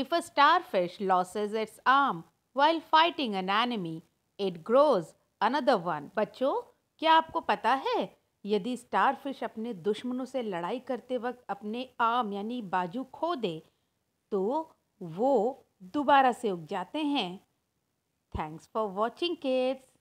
If a starfish loses its arm while fighting an enemy, it grows another one. बच्चों क्या आपको पता है यदि स्टारफिश अपने दुश्मनों से लड़ाई करते वक्त अपने आम यानी बाजू खो दे तो वो दोबारा से उग जाते हैं थैंक्स फॉर वॉचिंग केट्स